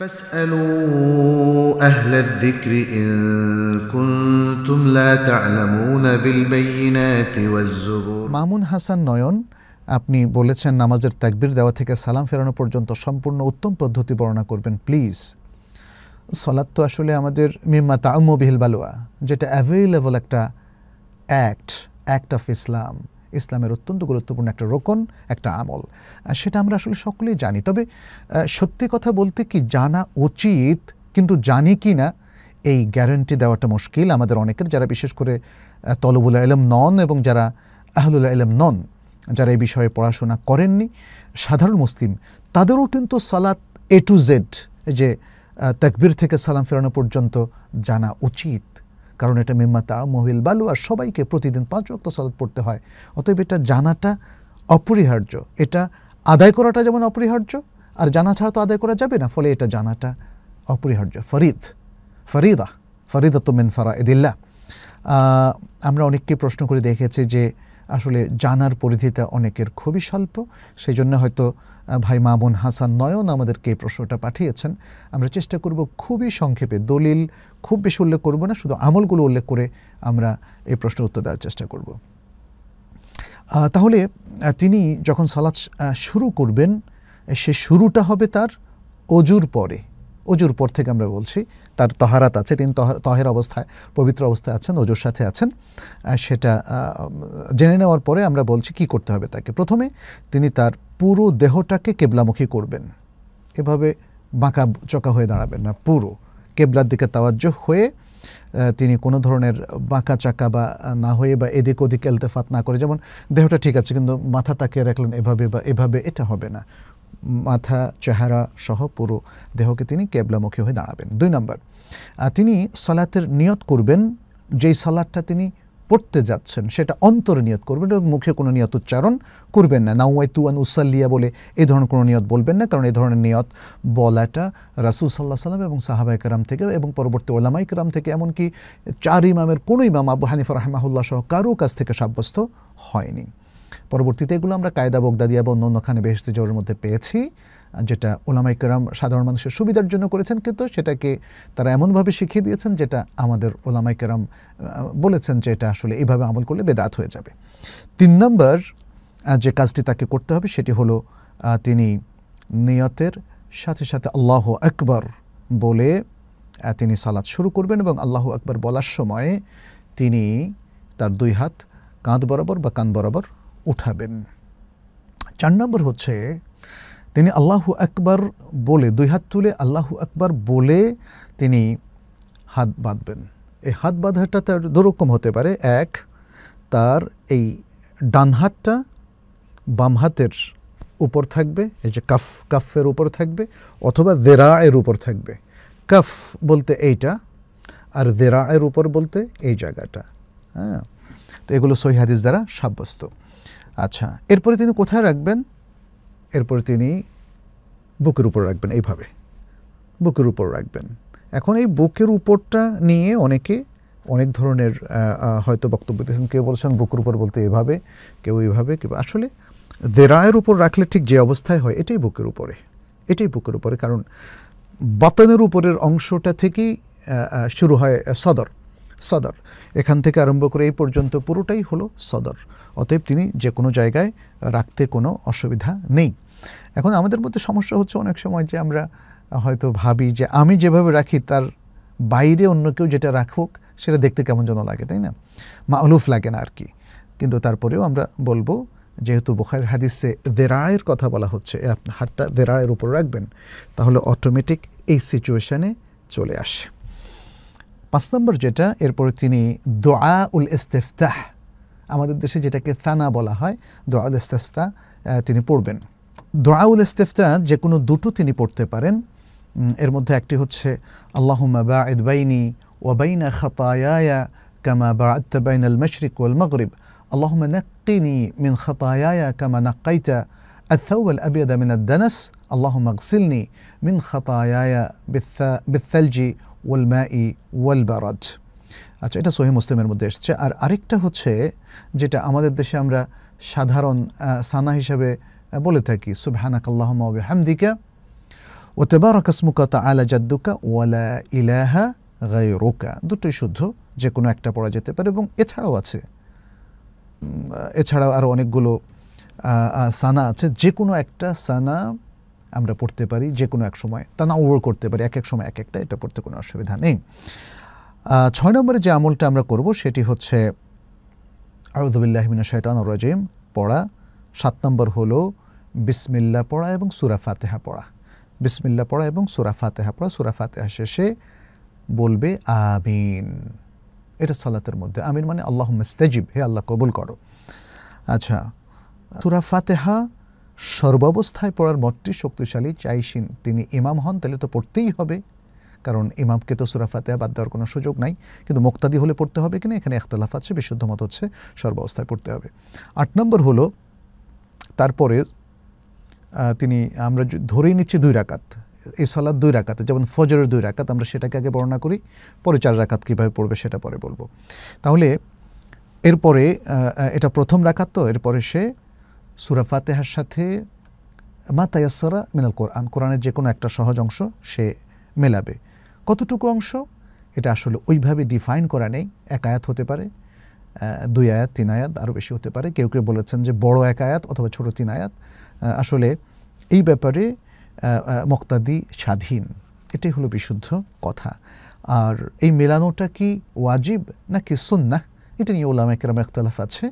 فاسألوا أهل الذكر إن كنتم لا تعلمون بالبينات والزبور মামুন হাসান নয়ন আপনি বলেছেন নামাজের তাকবির দেওয়া থেকে সালাম ফেরানো পর্যন্ত সম্পূর্ণ উত্তম পদ্ধতি বর্ণনা করবেন প্লিজ সলাত তো আসলে আমাদের মিম্মা তাউমবিহিল বালুয়া যেটা অ্যাভেলেবল একটা অ্যাক্ট অ্যাক্ট অফ ইসলাম ইসলামের অত্যন্ত গুরুত্বপূর্ণ একটা রোকন একটা আমল সেটা আমরা আসলে সকলেই জানি তবে সত্যি কথা বলতে কি জানা উচিত কিন্তু জানি কি না এই গ্যারান্টি দেওয়াটা মুশকিল আমাদের অনেকের যারা বিশেষ করে তলবুল এলম নন এবং যারা আহলুল আলম নন যারা এই বিষয়ে পড়াশোনা করেননি সাধারণ মুসলিম তাদেরও কিন্তু সালাত এ টু জেড যে তাকবির থেকে সালাম ফেরানো পর্যন্ত জানা উচিত কারণ এটা মেম্মা তা মহিল বালু আর সবাইকে প্রতিদিন পাঁচ অক্ত সালাদ পড়তে হয় অতএব এটা জানাটা অপরিহার্য এটা আদায় করাটা যেমন অপরিহার্য আর জানা ছাড়া তো আদায় করা যাবে না ফলে এটা জানাটা অপরিহার্য ফরিদ ফরিদা ফরিদা তো মেন ফারা এদিল্লা আমরা অনেককে প্রশ্ন করে দেখেছি যে আসলে জানার পরিধিটা অনেকের খুবই স্বল্প সেই জন্য হয়তো ভাই মামুন হাসান নয়ন আমাদেরকে এই প্রশ্নটা পাঠিয়েছেন আমরা চেষ্টা করব খুবই সংক্ষেপে দলিল খুব বেশি উল্লেখ করব না শুধু আমলগুলো উল্লেখ করে আমরা এই প্রশ্নের উত্তর দেওয়ার চেষ্টা করব তাহলে তিনি যখন সালাদ শুরু করবেন সে শুরুটা হবে তার অজুর পরে অজুর পর থেকে আমরা বলছি তার তহারাত আছে তিনি তহের অবস্থায় পবিত্র অবস্থায় আছেন অজুর সাথে আছেন সেটা জেনে নেওয়ার পরে আমরা বলছি কি করতে হবে তাকে প্রথমে তিনি তার পুরো দেহটাকে কেবলামুখী করবেন এভাবে বাঁকা চকা হয়ে দাঁড়াবেন না পুরো কেবলার দিকে তাওয়াজ্য হয়ে তিনি কোনো ধরনের বাঁকা চাকা বা না হয়ে বা এদিক ওদিক এলতেফাত না করে যেমন দেহটা ঠিক আছে কিন্তু মাথা তাকিয়ে রাখলেন এভাবে বা এভাবে এটা হবে না মাথা চেহারা সহ পুরো দেহকে তিনি কেবলামুখী হয়ে দাঁড়াবেন দুই নম্বর তিনি সালাতের নিয়ত করবেন যেই সালাদটা তিনি পড়তে যাচ্ছেন সেটা অন্তরে নিয়ত করবেন এবং মুখে কোনো নিয়ত উচ্চারণ করবেন না নাওয়াই তুয়ান উসাল্লিয়া বলে এই ধরনের কোনো নিয়ত বলবেন না কারণ এই ধরনের নিয়ত বলাটা রাসুল সাল্লাহ সাল্লাম এবং সাহাবা একরাম থেকে এবং পরবর্তী ওলামা ইকরাম থেকে এমনকি চার ইমামের কোনো ইমাম আবু হানিফ রহমাহুল্লাহ সহ কারো কাছ থেকে সাব্যস্ত হয়নি পরবর্তীতে এগুলো আমরা কায়দা বগদাদিয়া বা অন্য অন্যখানে বেহেস্তে জোরের মধ্যে পেয়েছি যেটা ওলামাইকেরাম সাধারণ মানুষের সুবিধার জন্য করেছেন কিন্তু সেটাকে তারা এমনভাবে শিখিয়ে দিয়েছেন যেটা আমাদের ওলামাইকেরাম বলেছেন যে এটা আসলে এইভাবে আমল করলে বেদাত হয়ে যাবে তিন নম্বর যে কাজটি তাকে করতে হবে সেটি হলো তিনি নিয়তের সাথে সাথে আল্লাহ আকবর বলে তিনি সালাদ শুরু করবেন এবং আল্লাহ আকবর বলার সময়ে তিনি তার দুই হাত কাঁধ বরাবর বা কান বরাবর উঠাবেন চার নম্বর হচ্ছে তিনি আল্লাহু একবার বলে দুই হাত তুলে আল্লাহু একবার বলে তিনি হাত বাঁধবেন এই হাত বাঁধাটা তার দুরকম হতে পারে এক তার এই ডান হাতটা বাম হাতের উপর থাকবে এই যে কাফ কাফের উপর থাকবে অথবা জেরা এর উপর থাকবে কাফ বলতে এইটা আর জেরা এর উপর বলতে এই জায়গাটা হ্যাঁ তো এগুলো সহিহাদিস দ্বারা সাব্যস্ত আচ্ছা এরপরে তিনি কোথায় রাখবেন এরপরে তিনি বুকের উপর রাখবেন এইভাবে বুকের উপর রাখবেন এখন এই বুকের উপরটা নিয়ে অনেকে অনেক ধরনের হয়তো বক্তব্য দিয়েছেন কেউ বলছেন বুকের উপর বলতে এভাবে কেউ এইভাবে কেউ আসলে দেরায়ের উপর রাখলে ঠিক যে অবস্থায় হয় এটাই বুকের উপরে এটাই বুকের উপরে কারণ বাতানের উপরের অংশটা থেকেই শুরু হয় সদর সদর এখান থেকে আরম্ভ করে এই পর্যন্ত পুরোটাই হলো সদর অতএব তিনি যে কোনো জায়গায় রাখতে কোনো অসুবিধা নেই এখন আমাদের মধ্যে সমস্যা হচ্ছে অনেক সময় যে আমরা হয়তো ভাবি যে আমি যেভাবে রাখি তার বাইরে অন্য কেউ যেটা রাখুক সেটা দেখতে কেমন যেন লাগে তাই না অলুফ লাগে না আর কি কিন্তু তারপরেও আমরা বলবো যেহেতু বোখারের হাদিসে দেরায়ের কথা বলা হচ্ছে হাতটা দেরায়ের উপর রাখবেন তাহলে অটোমেটিক এই সিচুয়েশানে চলে আসে পাঁচ নম্বর যেটা এরপরে তিনি দোয়াউল ইস্তিফতাহ আমাদের দেশে যেটাকে থানা বলা হয় দোয়াউল উল তিনি পড়বেন দোয়াউল উল যে কোনো দুটো তিনি পড়তে পারেন এর মধ্যে একটি হচ্ছে আল্লাহুম্মা বাঈদ বাইনি ওয়া বাইনা খাতায়ায়া কামা বাআদত বাইনাল মাশরিক ওয়াল মাগরিব اللهم نقني من خطاياي كما نقيت الثوب الأبيض من الدنس اللهم اغسلني من خطاياي بالثلج ওয়েল মা ই ওয়াল বারাদ আচ্ছা এটা সহি মুসলিমের মধ্যে এসছে আর আরেকটা হচ্ছে যেটা আমাদের দেশে আমরা সাধারণ সানা হিসাবে বলে থাকি সুবহানাক আল্লাহমা হামদিকা ও তেবারক আসমুকা তা আলা জাদ্দুকা ওয়ালা ইলাহা গায়রুকা দুটোই শুদ্ধ যে কোনো একটা পড়া যেতে পারে এবং এছাড়াও আছে এছাড়াও আরও অনেকগুলো সানা আছে যে কোনো একটা সানা আমরা পড়তে পারি যে কোনো এক সময় তা না ওভার করতে পারি এক এক সময় এক একটা এটা পড়তে কোনো অসুবিধা নেই ছয় নম্বরে যে আমলটা আমরা করব সেটি হচ্ছে আরুদুবিল্লাহমিনা শৈতান রাজিম পড়া সাত নম্বর হলো বিসমিল্লা পড়া এবং সুরা ফাতেহা পড়া বিসমিল্লা পড়া এবং সুরা ফাতেহা পড়া সুরা ফাতেহা শেষে বলবে আমিন এটা সালাতের মধ্যে আমিন মানে আল্লাহ মেস্তেজিব হে আল্লাহ কবুল করো আচ্ছা সুরা ফাতেহা সর্বাবস্থায় পড়ার মতটি শক্তিশালী চাইছেন তিনি ইমাম হন তাহলে তো পড়তেই হবে কারণ ইমামকে তো সুরা বাদ দেওয়ার কোনো সুযোগ নাই কিন্তু মোক্তাদি হলে পড়তে হবে কিনা এখানে একতলাফ আছে বিশুদ্ধ মত হচ্ছে সর্বাবস্থায় পড়তে হবে আট নম্বর হলো তারপরে তিনি আমরা ধরেই নিচ্ছি দুই রাকাত এ সালাদ দুই রাকাতে যেমন ফজরের দুই রাকাত আমরা সেটাকে আগে বর্ণনা করি পরে চার রাকাত কীভাবে পড়বে সেটা পরে বলবো তাহলে এরপরে এটা প্রথম রাকাত তো এরপরে সে সুরা ফাতেহার সাথে মা তায়াসরা মিনাল কোরআন কোরআনের যে কোনো একটা সহজ অংশ সে মেলাবে কতটুকু অংশ এটা আসলে ওইভাবে ডিফাইন করা নেই এক আয়াত হতে পারে দুই আয়াত তিন আয়াত আরও বেশি হতে পারে কেউ কেউ বলেছেন যে বড় এক আয়াত অথবা ছোট তিন আয়াত আসলে এই ব্যাপারে মক্তাদি স্বাধীন এটাই হলো বিশুদ্ধ কথা আর এই মেলানোটা কি ওয়াজিব নাকি সুন্না এটা নিয়ে ওলামা একরাম একতলাফ আছে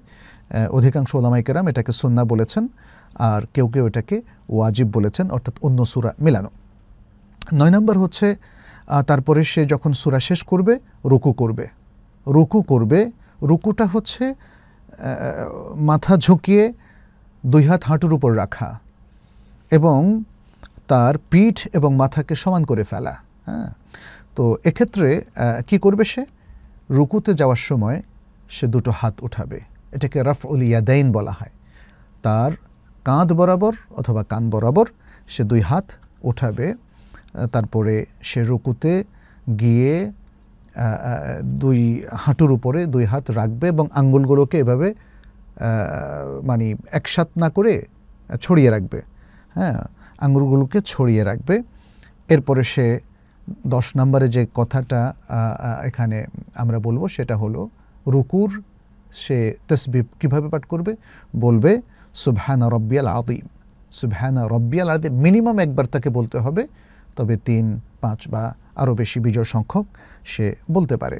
অধিকাংশ ওলামাইকেরাম এটাকে সুন্না বলেছেন আর কেউ কেউ এটাকে ওয়াজিব বলেছেন অর্থাৎ অন্য সুরা মেলানো নয় নম্বর হচ্ছে তারপরে সে যখন সুরা শেষ করবে রুকু করবে রুকু করবে রুকুটা হচ্ছে মাথা ঝুঁকিয়ে দুই হাত হাঁটুর উপর রাখা এবং তার পিঠ এবং মাথাকে সমান করে ফেলা হ্যাঁ তো এক্ষেত্রে কি করবে সে রুকুতে যাওয়ার সময় সে দুটো হাত উঠাবে এটাকে রফ উলিয়াদাইন বলা হয় তার কাঁধ বরাবর অথবা কান বরাবর সে দুই হাত ওঠাবে তারপরে সে রুকুতে গিয়ে দুই হাঁটুর উপরে দুই হাত রাখবে এবং আঙ্গুলগুলোকে এভাবে মানে একসাথ না করে ছড়িয়ে রাখবে হ্যাঁ আঙ্গুলগুলোকে ছড়িয়ে রাখবে এরপরে সে দশ নম্বরে যে কথাটা এখানে আমরা বলবো সেটা হলো রুকুর সে তসবি কীভাবে পাঠ করবে বলবে সুবহানা রব্বিয়াল আদিম সুবহানা রব্বিয়াল আদিম মিনিমাম একবার তাকে বলতে হবে তবে তিন পাঁচ বা আরও বেশি বিজয় সংখ্যক সে বলতে পারে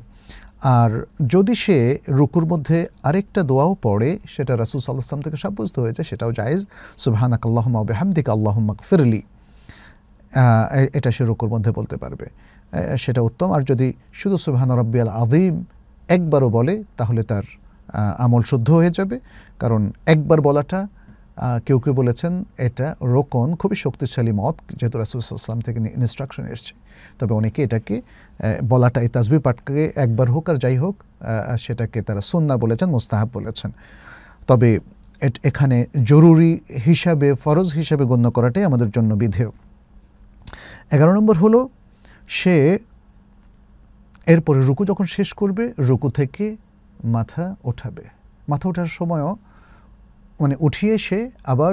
আর যদি সে রুকুর মধ্যে আরেকটা দোয়াও পড়ে সেটা রাসুল সাল্লাহাম থেকে সাব্যস্ত হয়েছে সেটাও জায়েজ আল্লাহম আল্লাহমা বেহামদিক আল্লাহমাক ফিরলি এটা সে রুকুর মধ্যে বলতে পারবে সেটা উত্তম আর যদি শুধু সুবাহান রব্বিয়াল আদিম একবারও বলে তাহলে তার আমল শুদ্ধ হয়ে যাবে কারণ একবার বলাটা কেউ কেউ বলেছেন এটা রোকন খুবই শক্তিশালী মত যেহেতু রাসুলসাল্লাম থেকে ইনস্ট্রাকশন এসছে তবে অনেকে এটাকে বলাটা এই তাজবি পাটকে একবার হোক আর যাই হোক সেটাকে তারা সন্না বলেছেন মোস্তাহাব বলেছেন তবে এখানে জরুরি হিসাবে ফরজ হিসাবে গণ্য করাটাই আমাদের জন্য বিধেয় এগারো নম্বর হলো সে এরপরে রুকু যখন শেষ করবে রুকু থেকে মাথা ওঠাবে মাথা ওঠার সময়ও মানে উঠিয়ে সে আবার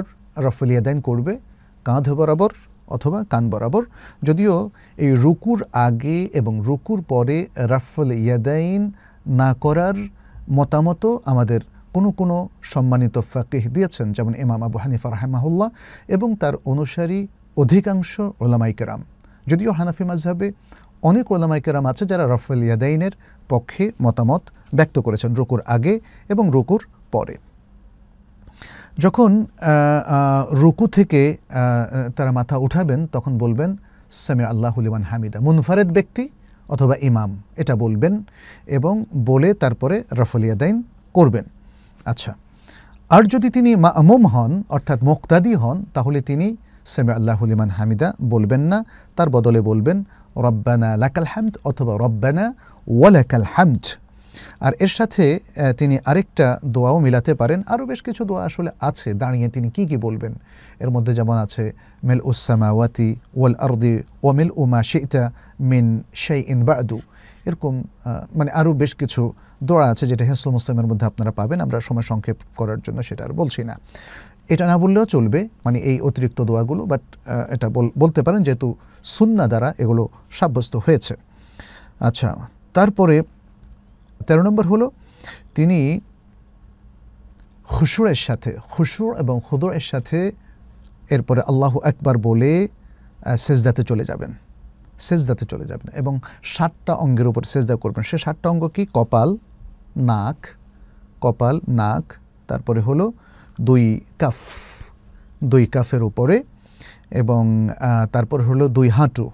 দেন করবে কাঁধ বরাবর অথবা কান বরাবর যদিও এই রুকুর আগে এবং রুকুর পরে রাফল ইয়াদাইন না করার মতামত আমাদের কোনো কোনো সম্মানিত ফাকিহ দিয়েছেন যেমন ইমাম আবু হানিফা রাহেমাহুল্লাহ এবং তার অনুসারী অধিকাংশ ওলামাইকেরাম যদিও হানাফি মাঝাবে অনেক ওলামাইকেরাম আছে যারা রফেল ইয়াদাইনের পক্ষে মতামত ব্যক্ত করেছেন রুকুর আগে এবং রুকুর পরে যখন রুকু থেকে তারা মাথা উঠাবেন তখন বলবেন সামি আল্লাহুলিমান হামিদা মুনফারেদ ব্যক্তি অথবা ইমাম এটা বলবেন এবং বলে তারপরে রফলিয়াদাইন করবেন আচ্ছা আর যদি তিনি মামুম হন অর্থাৎ মোক্তাদি হন তাহলে তিনি সেমে আল্লাহুলিমান হামিদা বলবেন না তার বদলে বলবেন রব্বানা লাকাল হামদ অথবা রব্বানা ওয়ালাকাল হামদ আর এর সাথে তিনি আরেকটা দোয়াও মিলাতে পারেন আরও বেশ কিছু দোয়া আসলে আছে দাঁড়িয়ে তিনি কি কি বলবেন এর মধ্যে যেমন আছে মেল উসামাওয়াতি ওয়াল ও মেল উমা শেইতা মিন শেই ইন বাদু এরকম মানে আরও বেশ কিছু দোয়া আছে যেটা হেসল মুসলিমের মধ্যে আপনারা পাবেন আমরা সময় সংক্ষেপ করার জন্য সেটা আর বলছি না এটা না বললেও চলবে মানে এই অতিরিক্ত দোয়াগুলো বাট এটা বলতে পারেন যেহেতু সুন্না দ্বারা এগুলো সাব্যস্ত হয়েছে আচ্ছা তারপরে ১৩ নম্বর হলো তিনি খুসুরের সাথে খুসুর এবং খুদুরের সাথে এরপরে আল্লাহ একবার বলে সেজদাতে চলে যাবেন সেজদাতে চলে যাবেন এবং সাতটা অঙ্গের উপর সেজদা করবেন সে সাতটা অঙ্গ কি কপাল নাক কপাল নাক তারপরে হলো দুই কাফ দুই কাফের উপরে এবং তারপর হলো দুই হাঁটু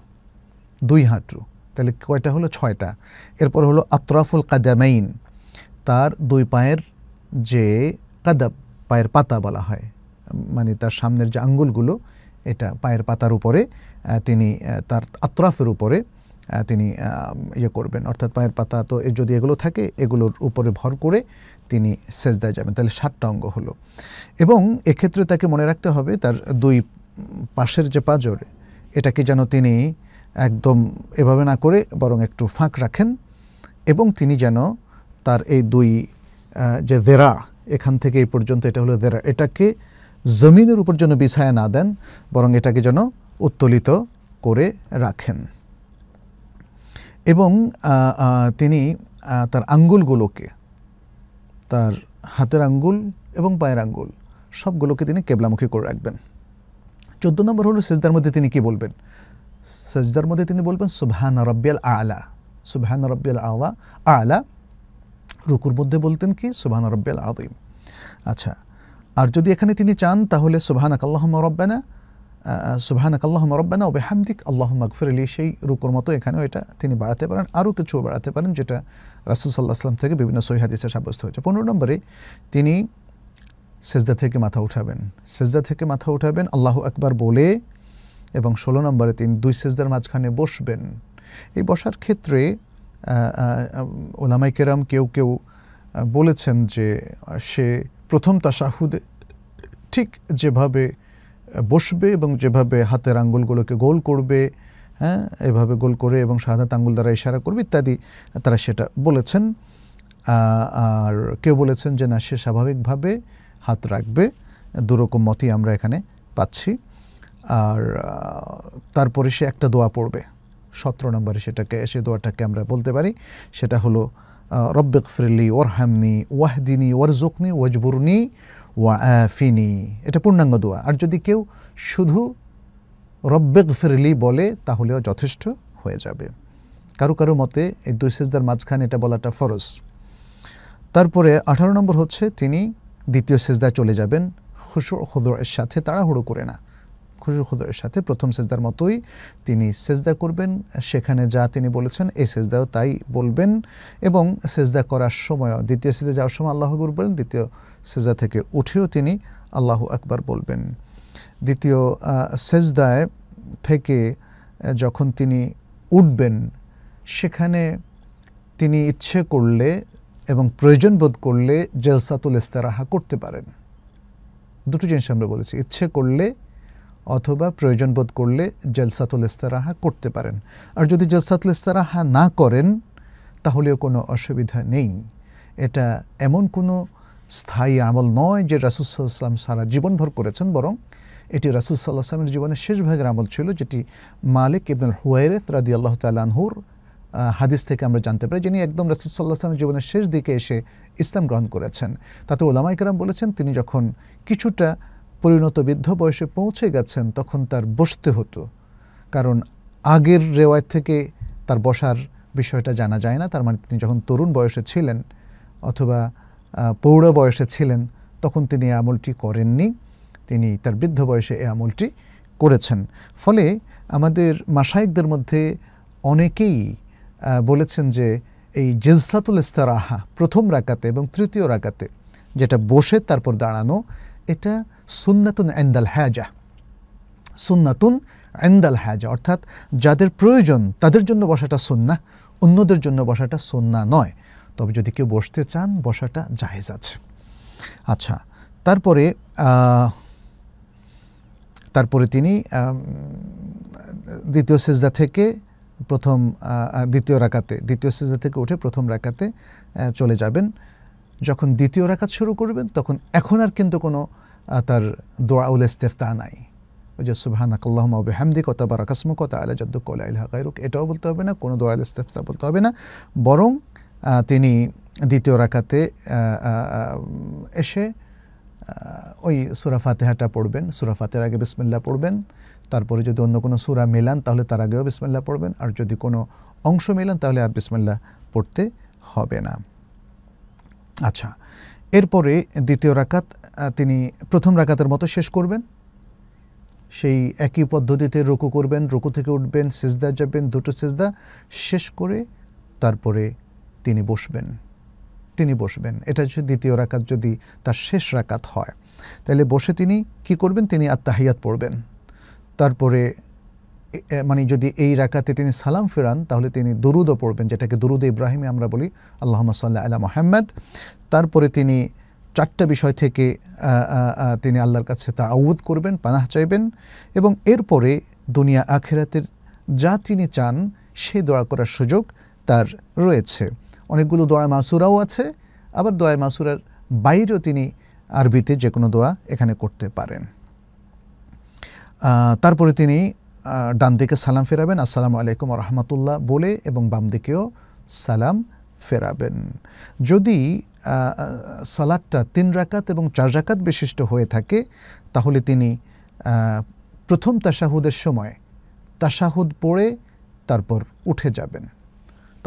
দুই হাঁটু তাহলে কয়টা হলো ছয়টা এরপর হলো আতরাফুল কাদামাইন তার দুই পায়ের যে কাদাব পায়ের পাতা বলা হয় মানে তার সামনের যে আঙ্গুলগুলো এটা পায়ের পাতার উপরে তিনি তার আতরাফের উপরে তিনি ইয়ে করবেন অর্থাৎ পায়ের পাতা তো যদি এগুলো থাকে এগুলোর উপরে ভর করে তিনি সেজদায় যাবেন তাহলে সাতটা অঙ্গ হলো এবং এক্ষেত্রে তাকে মনে রাখতে হবে তার দুই পাশের যে পাজর এটাকে যেন তিনি একদম এভাবে না করে বরং একটু ফাঁক রাখেন এবং তিনি যেন তার এই দুই যে দেরা এখান থেকে এই পর্যন্ত এটা হলো দেরা এটাকে জমিনের উপর যেন বিছায়া না দেন বরং এটাকে যেন উত্তোলিত করে রাখেন এবং তিনি তার আঙ্গুলগুলোকে তার হাতের আঙ্গুল এবং পায়ের আঙ্গুল সবগুলোকে তিনি কেবলামুখী করে রাখবেন চোদ্দ নম্বর হলো সেজদার মধ্যে তিনি কি বলবেন সেজদার মধ্যে তিনি বলবেন সুভান রব্বিয়াল আলা সুভান রব্বিয়াল আলা আলা রুকুর মধ্যে বলতেন কি সুভান রব্বিয়াল আদিম আচ্ছা আর যদি এখানে তিনি চান তাহলে সুভান আল্লাহম রব্বানা সুবাহানাক আল্লাহম রব্বানা ও বেহামদিক আল্লাহম আকফির আলী সেই রুকুর মতো এখানেও এটা তিনি বাড়াতে পারেন আরও কিছু বাড়াতে পারেন যেটা রাসুল সাল্লাহ আসলাম থেকে বিভিন্ন সহিহাদিসে সাব্যস্ত হয়েছে পনেরো নম্বরে তিনি সেজদা থেকে মাথা উঠাবেন সেজদা থেকে মাথা উঠাবেন আল্লাহ একবার বলে এবং ষোলো নম্বরে তিনি দুই সেজদার মাঝখানে বসবেন এই বসার ক্ষেত্রে ওলামাই কেরাম কেউ কেউ বলেছেন যে সে প্রথম তাসাহুদ ঠিক যেভাবে বসবে এবং যেভাবে হাতের আঙ্গুলগুলোকে গোল করবে হ্যাঁ এভাবে গোল করে এবং সাদা আঙ্গুল দ্বারা ইশারা করবে ইত্যাদি তারা সেটা বলেছেন আর কেউ বলেছেন যে না সে স্বাভাবিকভাবে হাত রাখবে দুরকম মতই আমরা এখানে পাচ্ছি আর তারপরে সে একটা দোয়া পড়বে সতেরো নম্বরে সেটাকে সে দোয়াটাকে আমরা বলতে পারি সেটা হলো রব্বেক ফিরলি ওরহামনি ওয়াহদিনী জোকনি ওয়াজবুরনি ওয়া এটা পূর্ণাঙ্গ দোয়া আর যদি কেউ শুধু রব্বেক ফিরলি বলে তাহলেও যথেষ্ট হয়ে যাবে কারো কারো মতে এই দুই সেজদার মাঝখানে এটা বলাটা ফরজ তারপরে আঠারো নম্বর হচ্ছে তিনি দ্বিতীয় সেজদায় চলে যাবেন খুশু খুদরের সাথে তাড়াহুড়ো করে না খুশু খুদরের সাথে প্রথম সেজদার মতোই তিনি সেজদা করবেন সেখানে যা তিনি বলেছেন এই সেজদাও তাই বলবেন এবং সেজদা করার সময় দ্বিতীয় সেজদা যাওয়ার সময় আল্লাহ করবেন বলেন দ্বিতীয় সেজা থেকে উঠেও তিনি আল্লাহু আকবার বলবেন দ্বিতীয় সেজদায় থেকে যখন তিনি উঠবেন সেখানে তিনি ইচ্ছে করলে এবং প্রয়োজন বোধ করলে জলসাতুল ইস্তারাহা করতে পারেন দুটো জিনিস আমরা বলেছি ইচ্ছে করলে অথবা প্রয়োজন বোধ করলে জলসাতুল ইস্তারাহা করতে পারেন আর যদি জলসাতুল ইস্তারাহা না করেন তাহলেও কোনো অসুবিধা নেই এটা এমন কোনো স্থায়ী আমল নয় যে রাসুলসাল্লাম সারা জীবনভর করেছেন বরং এটি রাসুলসাল্লাহ আসলামের জীবনের শেষ ভাগের আমল ছিল যেটি মালিক ইবনুল হুয়াইরেথ রাদি আল্লাহ তালহুর হাদিস থেকে আমরা জানতে পারি যিনি একদম রাসুলসাল্লাহ আসলামের জীবনের শেষ দিকে এসে ইসলাম গ্রহণ করেছেন তাতে ওলামাইকরাম বলেছেন তিনি যখন কিছুটা পরিণত বৃদ্ধ বয়সে পৌঁছে গেছেন তখন তার বসতে হতো কারণ আগের রেওয়ায় থেকে তার বসার বিষয়টা জানা যায় না তার মানে তিনি যখন তরুণ বয়সে ছিলেন অথবা প্রৌঢ় বয়সে ছিলেন তখন তিনি এই আমলটি করেননি তিনি তার বৃদ্ধ বয়সে এই আমলটি করেছেন ফলে আমাদের মাসায়িকদের মধ্যে অনেকেই বলেছেন যে এই জেজসাতুল ইস্তারাহা প্রথম রাকাতে এবং তৃতীয় রাকাতে যেটা বসে তারপর দাঁড়ানো এটা সুন্নাতুন এন্দাল হ্যাজা সুন্নাতুন এন্দাল হ্যাজা অর্থাৎ যাদের প্রয়োজন তাদের জন্য বসাটা সুন্না অন্যদের জন্য বসাটা সুন্না নয় তবে যদি কেউ বসতে চান বসাটা জাহেজ আছে আচ্ছা তারপরে তারপরে তিনি দ্বিতীয় সেজদা থেকে প্রথম দ্বিতীয় রাকাতে দ্বিতীয় সেজদা থেকে উঠে প্রথম রাকাতে চলে যাবেন যখন দ্বিতীয় রাকাত শুরু করবেন তখন এখন আর কিন্তু কোনো তার দোয়াউল ইস্তেফতা নাই ওই যে সুবাহান আকাল্লাহ বেহামদি কতা বারাকাসমু কতা আলা কলা ইলহা গাইরুক এটাও বলতে হবে না কোনো দোয়াল ইস্তেফতা বলতে হবে না বরং তিনি দ্বিতীয় রাখাতে এসে ওই সুরা ফাতেহাটা পড়বেন সুরা ফাতের আগে বিসমিল্লা পড়বেন তারপরে যদি অন্য কোনো সুরা মেলান তাহলে তার আগেও বিসমিল্লা পড়বেন আর যদি কোনো অংশ মেলান তাহলে আর বিসমিল্লা পড়তে হবে না আচ্ছা এরপরে দ্বিতীয় রাকাত তিনি প্রথম রাকাতের মতো শেষ করবেন সেই একই পদ্ধতিতে রুকু করবেন রুকু থেকে উঠবেন সেজদা যাবেন দুটো সেজদা শেষ করে তারপরে তিনি বসবেন তিনি বসবেন এটা হচ্ছে দ্বিতীয় রাকাত যদি তার শেষ রাকাত হয় তাহলে বসে তিনি কি করবেন তিনি আত্মাহিয়াত পড়বেন তারপরে মানে যদি এই রাকাতে তিনি সালাম ফেরান তাহলে তিনি দরুদও পড়বেন যেটাকে দরুদ ইব্রাহিমে আমরা বলি আল্লাহ সাল্লাহ আলা মোহাম্মদ তারপরে তিনি চারটা বিষয় থেকে তিনি আল্লাহর কাছে তা আউদ করবেন পানাহ চাইবেন এবং এরপরে দুনিয়া আখেরাতের যা তিনি চান সে দোয়া করার সুযোগ তার রয়েছে অনেকগুলো দোয়া মাসুরাও আছে আবার দোয়া মাসুরার বাইরেও তিনি আরবিতে যে কোনো দোয়া এখানে করতে পারেন তারপরে তিনি ডান দিকে সালাম ফেরাবেন আসসালামু আলাইকুম রহমতুল্লাহ বলে এবং বাম দিকেও সালাম ফেরাবেন যদি সালাদটা তিন রাকাত এবং চার রাকাত বিশিষ্ট হয়ে থাকে তাহলে তিনি প্রথম তাশাহুদের সময় তাশাহুদ পড়ে তারপর উঠে যাবেন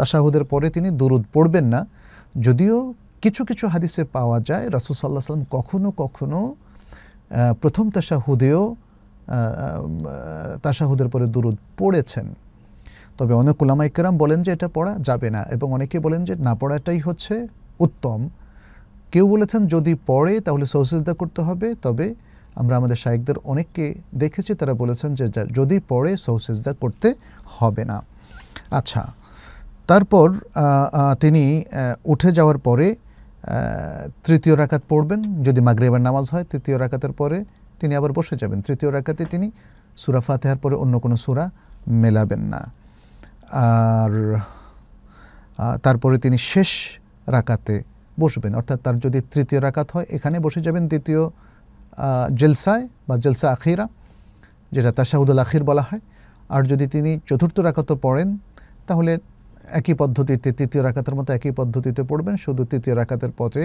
তাশাহুদের পরে তিনি দরুদ পড়বেন না যদিও কিছু কিছু হাদিসে পাওয়া যায় রাসুসাল্লাহ সাল্লাম কখনও কখনও প্রথম তাশাহুদেও তাশাহুদের পরে দুরুদ পড়েছেন তবে অনেক ওলামাইকেরাম বলেন যে এটা পড়া যাবে না এবং অনেকে বলেন যে না পড়াটাই হচ্ছে উত্তম কেউ বলেছেন যদি পড়ে তাহলে সৌসেজদা করতে হবে তবে আমরা আমাদের শায়েকদের অনেককে দেখেছি তারা বলেছেন যে যদি পড়ে সৌসেজদা করতে হবে না আচ্ছা তারপর তিনি উঠে যাওয়ার পরে তৃতীয় রাকাত পড়বেন যদি মাগরেবের নামাজ হয় তৃতীয় রাকাতের পরে তিনি আবার বসে যাবেন তৃতীয় রাকাতে তিনি সুরা ফাতেহার পরে অন্য কোনো সুরা মেলাবেন না আর তারপরে তিনি শেষ রাকাতে বসবেন অর্থাৎ তার যদি তৃতীয় রাকাত হয় এখানে বসে যাবেন দ্বিতীয় জেলসায় বা জেলসা আখিরা যেটা তাশাহুদুল আখির বলা হয় আর যদি তিনি চতুর্থ রাকাতও পড়েন তাহলে একই পদ্ধতিতে তৃতীয় রাখাতের মতো একই পদ্ধতিতে পড়বেন শুধু তৃতীয় রাখাতের পথে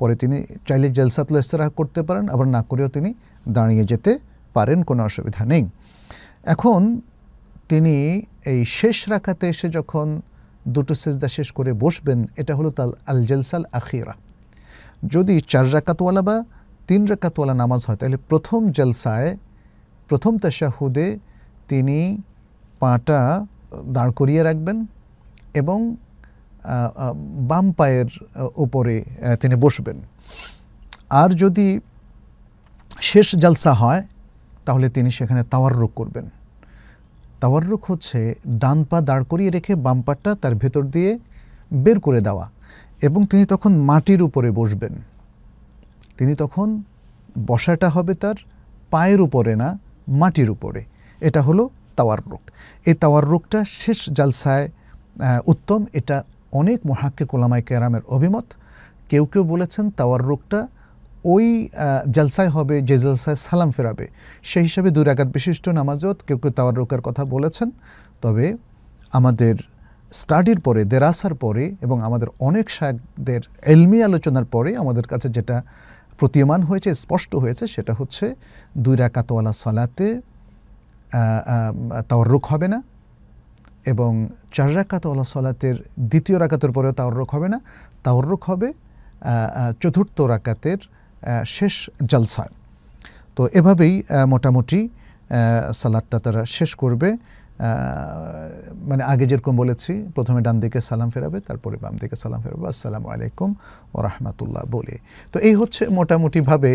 পরে তিনি চাইলে জেলসাতল ইস্তেরা করতে পারেন আবার না করেও তিনি দাঁড়িয়ে যেতে পারেন কোনো অসুবিধা নেই এখন তিনি এই শেষ রাখাতে এসে যখন দুটো সেজদা শেষ করে বসবেন এটা হলো তাল আল জেলসাল আখিরা যদি চার রাকাতওয়ালা বা তিন রাকাতওয়ালা নামাজ হয় তাহলে প্রথম জেলসায় প্রথম তেশাহুদে তিনি পাটা দাঁড় করিয়ে রাখবেন এবং বাম পায়ের উপরে তিনি বসবেন আর যদি শেষ জালসা হয় তাহলে তিনি সেখানে তাওয়াররুক করবেন তাওয়াররুক হচ্ছে ডান পা দাঁড় করিয়ে রেখে বাম পাটা তার ভেতর দিয়ে বের করে দেওয়া এবং তিনি তখন মাটির উপরে বসবেন তিনি তখন বসাটা হবে তার পায়ের উপরে না মাটির উপরে এটা হলো রোগ এই তাওয়ার রোগটা শেষ জালসায় উত্তম এটা অনেক মহাক্কে কোলামাই কেরামের অভিমত কেউ কেউ বলেছেন তাওয়ার রোগটা ওই জলসায় হবে যে জলসায় সালাম ফেরাবে সেই হিসাবে দুই রাকাত বিশিষ্ট নামাজত কেউ কেউ তাওয়ার রোগের কথা বলেছেন তবে আমাদের স্টাডির পরে দেরাসার পরে এবং আমাদের অনেক সাহেবদের এলমি আলোচনার পরে আমাদের কাছে যেটা প্রতীয়মান হয়েছে স্পষ্ট হয়েছে সেটা হচ্ছে দুই রাকাতওয়ালা সালাতে রোগ হবে না এবং চার রাকাত ওলা সলাতের দ্বিতীয় রাকাতের পরেও তাওরক হবে না তাওরক হবে চতুর্থ রাকাতের শেষ জলসা তো এভাবেই মোটামুটি সালাদটা তারা শেষ করবে মানে আগে যেরকম বলেছি প্রথমে ডান দিকে সালাম ফেরাবে তারপরে বাম দিকে সালাম ফেরাবে আসসালামু আলাইকুম ও রহমাতুল্লাহ বলে তো এই হচ্ছে মোটামুটিভাবে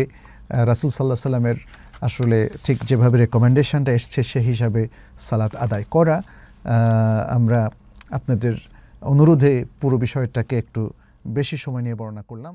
রাসুল সাল্লাহ সাল্লামের আসলে ঠিক যেভাবে রেকমেন্ডেশনটা এসছে সে হিসাবে সালাত আদায় করা আমরা আপনাদের অনুরোধে পুরো বিষয়টাকে একটু বেশি সময় নিয়ে বর্ণনা করলাম